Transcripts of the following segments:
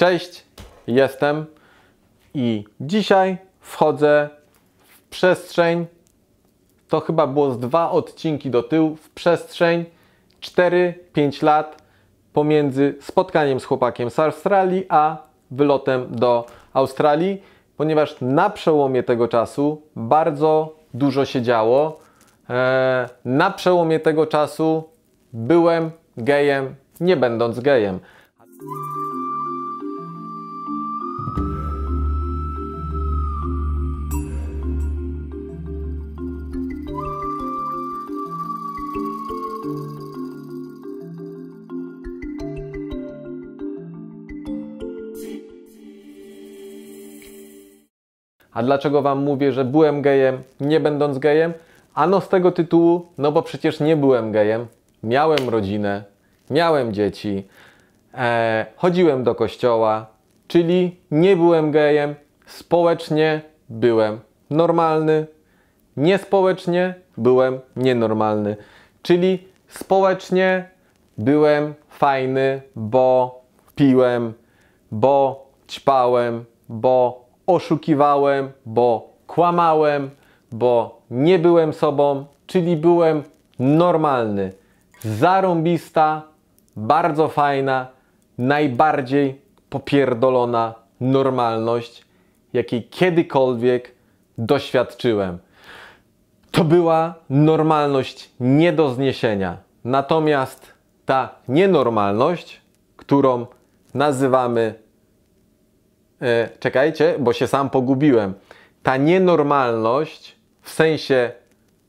Cześć, jestem i dzisiaj wchodzę w przestrzeń. To chyba było z dwa odcinki do tyłu w przestrzeń 4-5 lat pomiędzy spotkaniem z chłopakiem z Australii a wylotem do Australii, ponieważ na przełomie tego czasu bardzo dużo się działo. E, na przełomie tego czasu byłem gejem, nie będąc gejem. A dlaczego wam mówię, że byłem gejem, nie będąc gejem? Ano z tego tytułu, no bo przecież nie byłem gejem. Miałem rodzinę, miałem dzieci, e, chodziłem do kościoła, czyli nie byłem gejem, społecznie byłem normalny, niespołecznie byłem nienormalny, czyli społecznie byłem fajny, bo piłem, bo ćpałem, bo oszukiwałem, bo kłamałem, bo nie byłem sobą, czyli byłem normalny, zarąbista, bardzo fajna, najbardziej popierdolona normalność, jakiej kiedykolwiek doświadczyłem. To była normalność nie do zniesienia. Natomiast ta nienormalność, którą nazywamy. E, czekajcie, bo się sam pogubiłem. Ta nienormalność, w sensie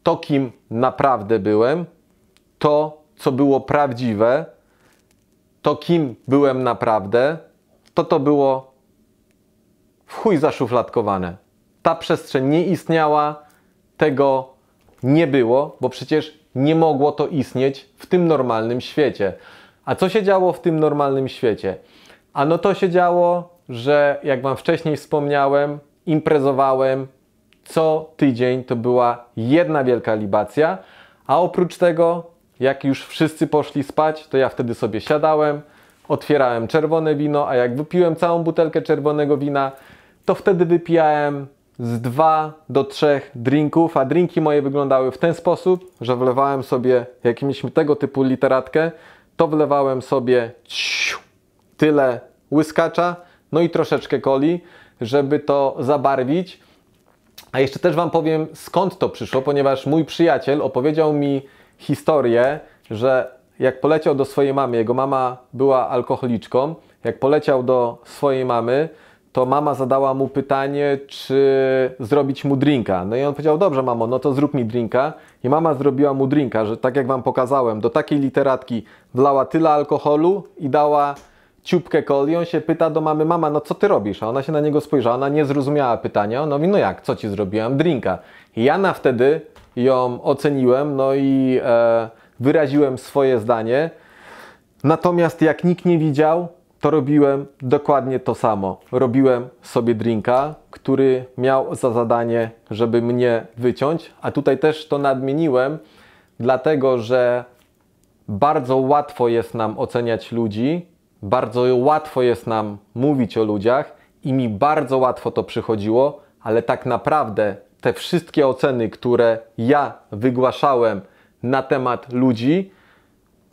to, kim naprawdę byłem, to, co było prawdziwe, to, kim byłem naprawdę, to to było w chuj zaszufladkowane. Ta przestrzeń nie istniała, tego nie było, bo przecież nie mogło to istnieć w tym normalnym świecie. A co się działo w tym normalnym świecie? A no to się działo, że jak Wam wcześniej wspomniałem, imprezowałem co tydzień, to była jedna wielka libacja, a oprócz tego, jak już wszyscy poszli spać, to ja wtedy sobie siadałem, otwierałem czerwone wino, a jak wypiłem całą butelkę czerwonego wina, to wtedy wypijałem z 2 do 3 drinków, a drinki moje wyglądały w ten sposób, że wlewałem sobie jakimś tego typu literatkę, to wlewałem sobie tyle łyskacza, no i troszeczkę coli, żeby to zabarwić. A jeszcze też Wam powiem skąd to przyszło, ponieważ mój przyjaciel opowiedział mi historię, że jak poleciał do swojej mamy, jego mama była alkoholiczką, jak poleciał do swojej mamy, to mama zadała mu pytanie, czy zrobić mu drinka. No i on powiedział, dobrze mamo, no to zrób mi drinka. I mama zrobiła mu drinka, że tak jak Wam pokazałem, do takiej literatki wlała tyle alkoholu i dała ciupkę coli. On się pyta do mamy, mama, no co Ty robisz? A ona się na niego spojrzała, ona nie zrozumiała pytania. Ona mówi, no jak, co Ci zrobiłam? Drinka. I Jana wtedy ją oceniłem, no i... E, wyraziłem swoje zdanie. Natomiast jak nikt nie widział, to robiłem dokładnie to samo. Robiłem sobie drinka, który miał za zadanie, żeby mnie wyciąć, a tutaj też to nadmieniłem, dlatego że bardzo łatwo jest nam oceniać ludzi, bardzo łatwo jest nam mówić o ludziach i mi bardzo łatwo to przychodziło, ale tak naprawdę te wszystkie oceny, które ja wygłaszałem na temat ludzi,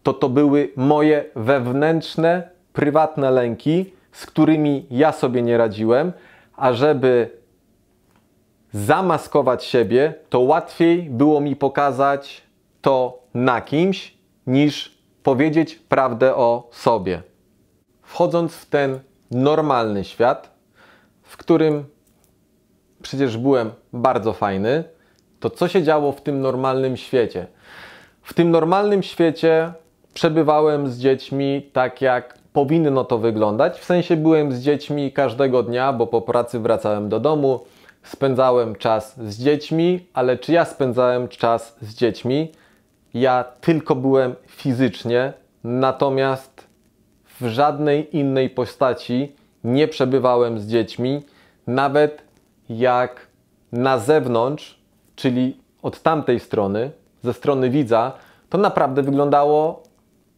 to to były moje wewnętrzne, prywatne lęki, z którymi ja sobie nie radziłem, a żeby zamaskować siebie, to łatwiej było mi pokazać to na kimś, niż powiedzieć prawdę o sobie. Wchodząc w ten normalny świat, w którym przecież byłem bardzo fajny, to co się działo w tym normalnym świecie? W tym normalnym świecie przebywałem z dziećmi tak jak powinno to wyglądać. W sensie byłem z dziećmi każdego dnia, bo po pracy wracałem do domu, spędzałem czas z dziećmi, ale czy ja spędzałem czas z dziećmi? Ja tylko byłem fizycznie, natomiast w żadnej innej postaci nie przebywałem z dziećmi, nawet jak na zewnątrz czyli od tamtej strony, ze strony widza, to naprawdę wyglądało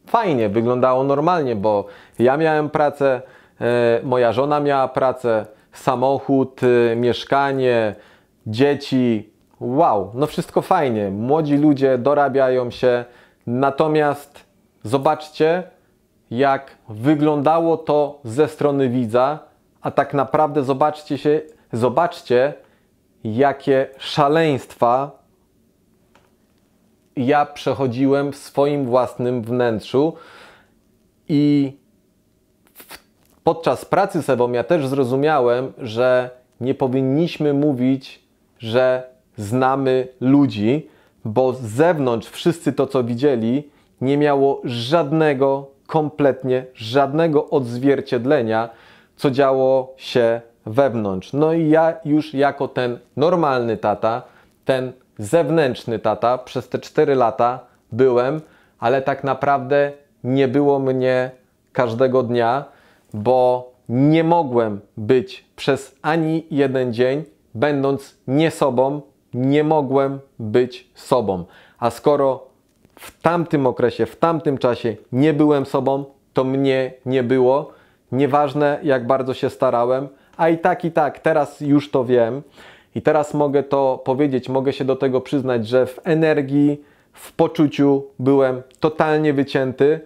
fajnie, wyglądało normalnie, bo ja miałem pracę, e, moja żona miała pracę, samochód, e, mieszkanie, dzieci. Wow, no wszystko fajnie. Młodzi ludzie dorabiają się. Natomiast zobaczcie, jak wyglądało to ze strony widza, a tak naprawdę zobaczcie się, zobaczcie, jakie szaleństwa ja przechodziłem w swoim własnym wnętrzu i w, podczas pracy z Ewą ja też zrozumiałem, że nie powinniśmy mówić, że znamy ludzi, bo z zewnątrz wszyscy to, co widzieli, nie miało żadnego, kompletnie żadnego odzwierciedlenia, co działo się wewnątrz. No i ja już jako ten normalny tata, ten zewnętrzny tata, przez te 4 lata byłem, ale tak naprawdę nie było mnie każdego dnia, bo nie mogłem być przez ani jeden dzień, będąc nie sobą, nie mogłem być sobą. A skoro w tamtym okresie, w tamtym czasie nie byłem sobą, to mnie nie było. Nieważne, jak bardzo się starałem, a i tak, i tak, teraz już to wiem i teraz mogę to powiedzieć, mogę się do tego przyznać, że w energii, w poczuciu byłem totalnie wycięty,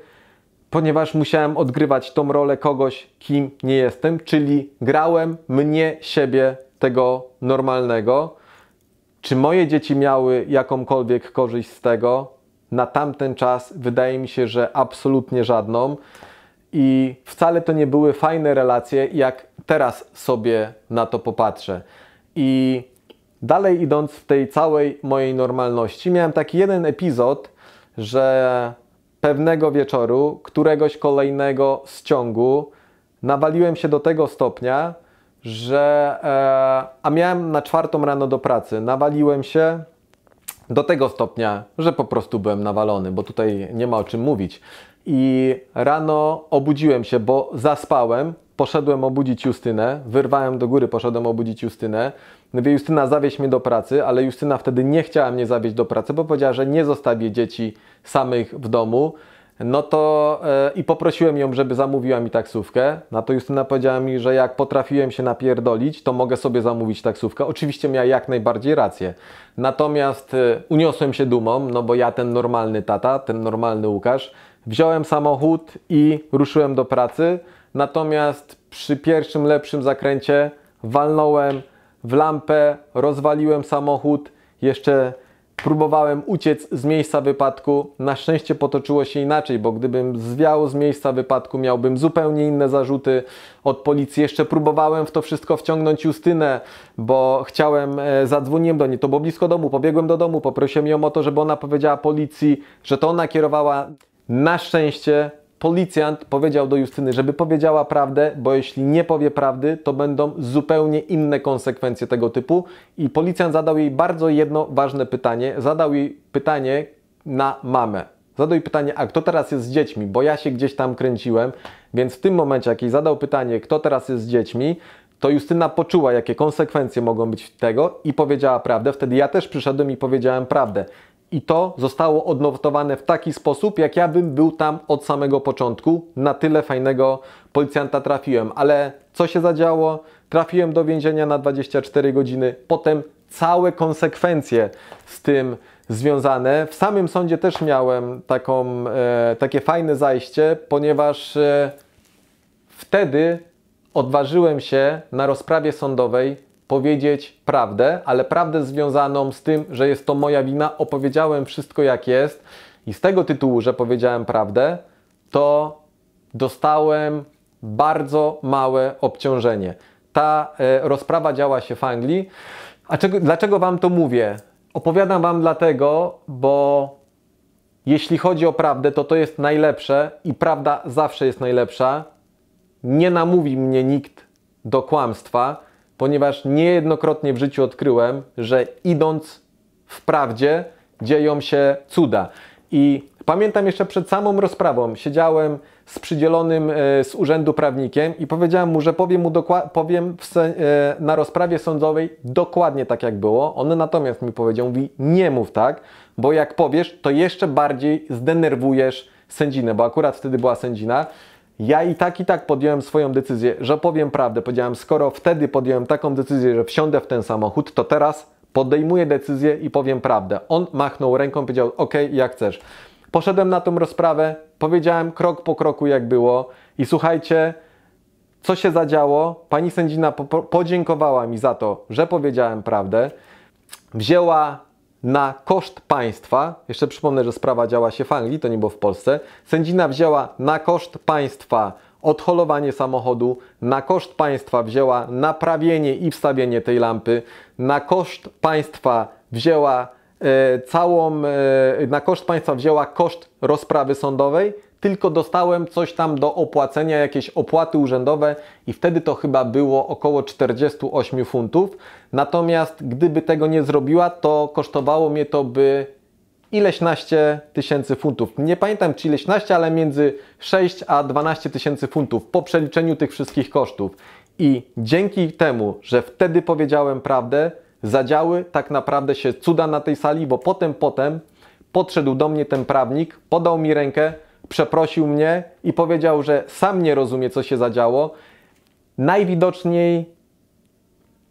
ponieważ musiałem odgrywać tą rolę kogoś, kim nie jestem, czyli grałem mnie, siebie, tego normalnego. Czy moje dzieci miały jakąkolwiek korzyść z tego? Na tamten czas wydaje mi się, że absolutnie żadną. I wcale to nie były fajne relacje, jak teraz sobie na to popatrzę. I dalej idąc w tej całej mojej normalności, miałem taki jeden epizod, że pewnego wieczoru, któregoś kolejnego z ciągu, nawaliłem się do tego stopnia, że. E, a miałem na czwartą rano do pracy, nawaliłem się do tego stopnia, że po prostu byłem nawalony, bo tutaj nie ma o czym mówić. I rano obudziłem się, bo zaspałem, poszedłem obudzić Justynę, wyrwałem do góry, poszedłem obudzić Justynę. Mówię, Justyna, zawieź mnie do pracy, ale Justyna wtedy nie chciała mnie zawieźć do pracy, bo powiedziała, że nie zostawię dzieci samych w domu. No to e, i poprosiłem ją, żeby zamówiła mi taksówkę. Na to Justyna powiedziała mi, że jak potrafiłem się napierdolić, to mogę sobie zamówić taksówkę. Oczywiście miała jak najbardziej rację. Natomiast e, uniosłem się dumą, no bo ja ten normalny tata, ten normalny Łukasz, wziąłem samochód i ruszyłem do pracy. Natomiast przy pierwszym lepszym zakręcie walnąłem w lampę, rozwaliłem samochód, jeszcze próbowałem uciec z miejsca wypadku. Na szczęście potoczyło się inaczej, bo gdybym zwiał z miejsca wypadku, miałbym zupełnie inne zarzuty od policji. Jeszcze próbowałem w to wszystko wciągnąć Justynę, bo chciałem, e, zadzwoniłem do niej, to było blisko domu, pobiegłem do domu, poprosiłem ją o to, żeby ona powiedziała policji, że to ona kierowała. Na szczęście policjant powiedział do Justyny, żeby powiedziała prawdę, bo jeśli nie powie prawdy, to będą zupełnie inne konsekwencje tego typu. I policjant zadał jej bardzo jedno ważne pytanie. Zadał jej pytanie na mamę. Zadał jej pytanie, a kto teraz jest z dziećmi? Bo ja się gdzieś tam kręciłem, więc w tym momencie, jak jej zadał pytanie, kto teraz jest z dziećmi, to Justyna poczuła, jakie konsekwencje mogą być tego i powiedziała prawdę. Wtedy ja też przyszedłem i powiedziałem prawdę i to zostało odnotowane w taki sposób, jak ja bym był tam od samego początku. Na tyle fajnego policjanta trafiłem, ale co się zadziało? Trafiłem do więzienia na 24 godziny, potem całe konsekwencje z tym związane. W samym sądzie też miałem taką, e, takie fajne zajście, ponieważ e, wtedy odważyłem się na rozprawie sądowej powiedzieć prawdę, ale prawdę związaną z tym, że jest to moja wina, opowiedziałem wszystko jak jest i z tego tytułu, że powiedziałem prawdę, to dostałem bardzo małe obciążenie. Ta e, rozprawa działa się w Anglii. A czego, dlaczego Wam to mówię? Opowiadam Wam dlatego, bo jeśli chodzi o prawdę, to to jest najlepsze i prawda zawsze jest najlepsza. Nie namówi mnie nikt do kłamstwa ponieważ niejednokrotnie w życiu odkryłem, że idąc w prawdzie dzieją się cuda. I pamiętam jeszcze przed samą rozprawą siedziałem z przydzielonym e, z urzędu prawnikiem i powiedziałem mu, że powiem mu powiem e, na rozprawie sądowej dokładnie tak jak było. On natomiast mi powiedział, mówi nie mów tak, bo jak powiesz, to jeszcze bardziej zdenerwujesz sędzinę, bo akurat wtedy była sędzina. Ja i tak, i tak podjąłem swoją decyzję, że powiem prawdę. Powiedziałem, skoro wtedy podjąłem taką decyzję, że wsiądę w ten samochód, to teraz podejmuję decyzję i powiem prawdę. On machnął ręką, powiedział, ok, jak chcesz. Poszedłem na tą rozprawę, powiedziałem krok po kroku, jak było. I słuchajcie, co się zadziało. Pani sędzina podziękowała mi za to, że powiedziałem prawdę. Wzięła na koszt państwa, jeszcze przypomnę, że sprawa działa się w Anglii, to nie było w Polsce, sędzina wzięła na koszt państwa odholowanie samochodu, na koszt państwa wzięła naprawienie i wstawienie tej lampy, na koszt państwa wzięła e, całą, e, na koszt państwa wzięła koszt rozprawy sądowej, tylko dostałem coś tam do opłacenia, jakieś opłaty urzędowe i wtedy to chyba było około 48 funtów. Natomiast gdyby tego nie zrobiła, to kosztowało mnie to by ileśnaście tysięcy funtów. Nie pamiętam czy ileśnaście, ale między 6 a 12 tysięcy funtów po przeliczeniu tych wszystkich kosztów. I dzięki temu, że wtedy powiedziałem prawdę, zadziały tak naprawdę się cuda na tej sali, bo potem, potem podszedł do mnie ten prawnik, podał mi rękę, przeprosił mnie i powiedział, że sam nie rozumie, co się zadziało. Najwidoczniej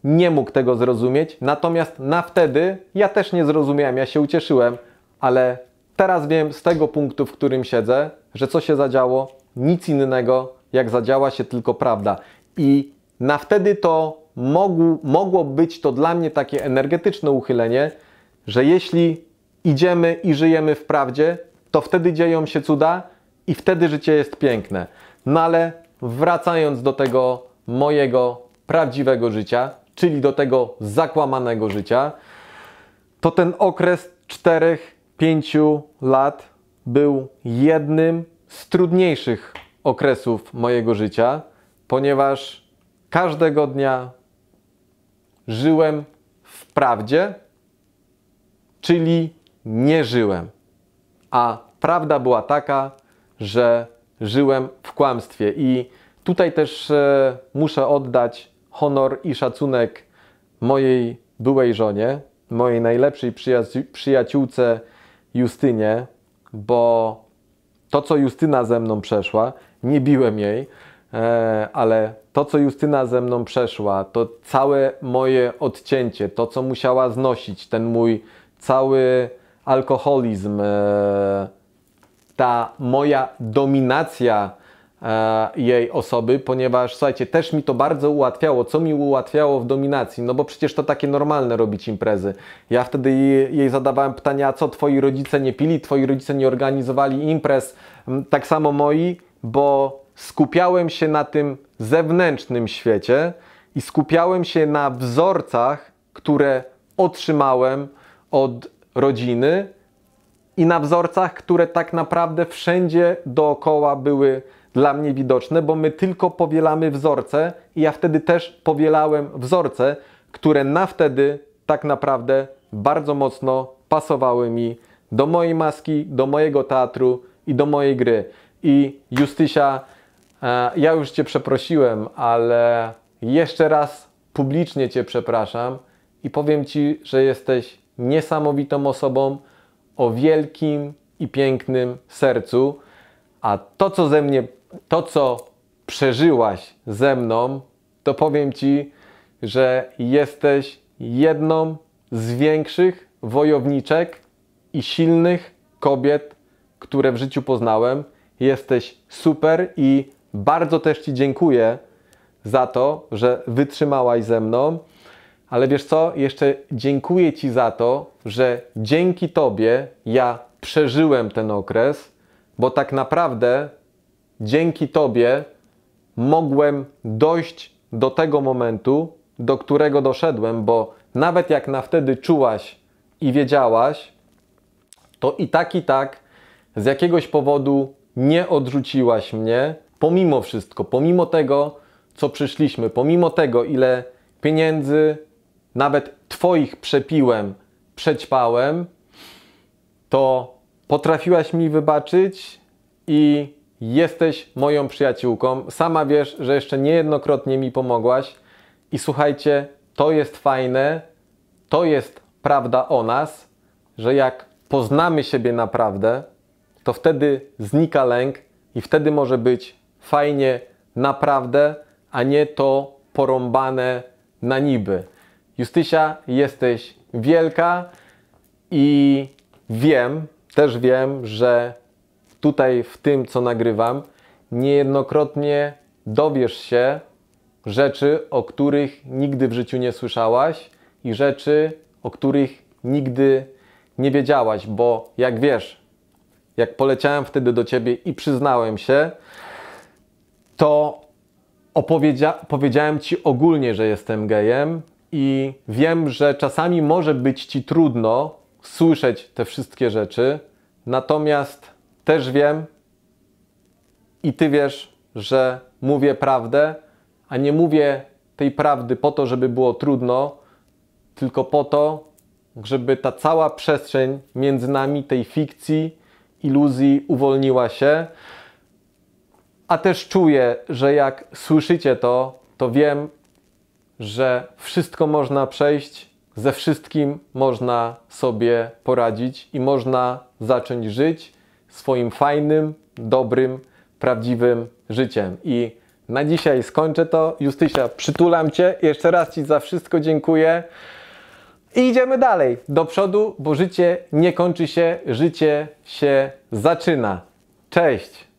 nie mógł tego zrozumieć, natomiast na wtedy ja też nie zrozumiałem, ja się ucieszyłem, ale teraz wiem z tego punktu, w którym siedzę, że co się zadziało, nic innego, jak zadziała się tylko prawda. I na wtedy to mogło, mogło być to dla mnie takie energetyczne uchylenie, że jeśli idziemy i żyjemy w prawdzie, to wtedy dzieją się cuda i wtedy życie jest piękne. No ale wracając do tego mojego prawdziwego życia, czyli do tego zakłamanego życia, to ten okres 4-5 lat był jednym z trudniejszych okresów mojego życia, ponieważ każdego dnia żyłem w prawdzie, czyli nie żyłem a prawda była taka, że żyłem w kłamstwie. I tutaj też e, muszę oddać honor i szacunek mojej byłej żonie, mojej najlepszej przyjaciółce Justynie, bo to, co Justyna ze mną przeszła, nie biłem jej, e, ale to, co Justyna ze mną przeszła, to całe moje odcięcie, to, co musiała znosić, ten mój cały alkoholizm, e, ta moja dominacja e, jej osoby, ponieważ słuchajcie, też mi to bardzo ułatwiało. Co mi ułatwiało w dominacji? No bo przecież to takie normalne robić imprezy. Ja wtedy jej, zadawałem pytania, co twoi rodzice nie pili, twoi rodzice nie organizowali imprez, mm, tak samo moi, bo skupiałem się na tym zewnętrznym świecie i skupiałem się na wzorcach, które otrzymałem od rodziny i na wzorcach, które tak naprawdę wszędzie dookoła były dla mnie widoczne, bo my tylko powielamy wzorce i ja wtedy też powielałem wzorce, które na wtedy tak naprawdę bardzo mocno pasowały mi do mojej maski, do mojego teatru i do mojej gry. I Justysia, e, ja już Cię przeprosiłem, ale jeszcze raz publicznie Cię przepraszam i powiem Ci, że jesteś niesamowitą osobą o wielkim i pięknym sercu, a to co ze mnie, to co przeżyłaś ze mną, to powiem ci, że jesteś jedną z większych wojowniczek i silnych kobiet, które w życiu poznałem. Jesteś super i bardzo też Ci dziękuję za to, że wytrzymałaś ze mną ale wiesz co? Jeszcze dziękuję Ci za to, że dzięki Tobie ja przeżyłem ten okres, bo tak naprawdę dzięki Tobie mogłem dojść do tego momentu, do którego doszedłem, bo nawet jak na wtedy czułaś i wiedziałaś, to i tak, i tak z jakiegoś powodu nie odrzuciłaś mnie, pomimo wszystko, pomimo tego, co przyszliśmy, pomimo tego, ile pieniędzy, nawet Twoich przepiłem, przećpałem, to potrafiłaś mi wybaczyć i jesteś moją przyjaciółką. Sama wiesz, że jeszcze niejednokrotnie mi pomogłaś. I słuchajcie, to jest fajne, to jest prawda o nas, że jak poznamy siebie naprawdę, to wtedy znika lęk i wtedy może być fajnie naprawdę, a nie to porąbane na niby. Justysia, jesteś wielka i wiem, też wiem, że tutaj w tym, co nagrywam, niejednokrotnie dowiesz się rzeczy, o których nigdy w życiu nie słyszałaś i rzeczy, o których nigdy nie wiedziałaś, bo jak wiesz, jak poleciałem wtedy do ciebie i przyznałem się, to opowiedziałem ci ogólnie, że jestem gejem, i wiem, że czasami może być ci trudno słyszeć te wszystkie rzeczy, natomiast też wiem i ty wiesz, że mówię prawdę, a nie mówię tej prawdy po to, żeby było trudno, tylko po to, żeby ta cała przestrzeń między nami, tej fikcji, iluzji uwolniła się. A też czuję, że jak słyszycie to, to wiem, że wszystko można przejść, ze wszystkim można sobie poradzić i można zacząć żyć swoim fajnym, dobrym, prawdziwym życiem. I na dzisiaj skończę to. Justysia, przytulam Cię. Jeszcze raz Ci za wszystko dziękuję. I idziemy dalej, do przodu, bo życie nie kończy się, życie się zaczyna. Cześć!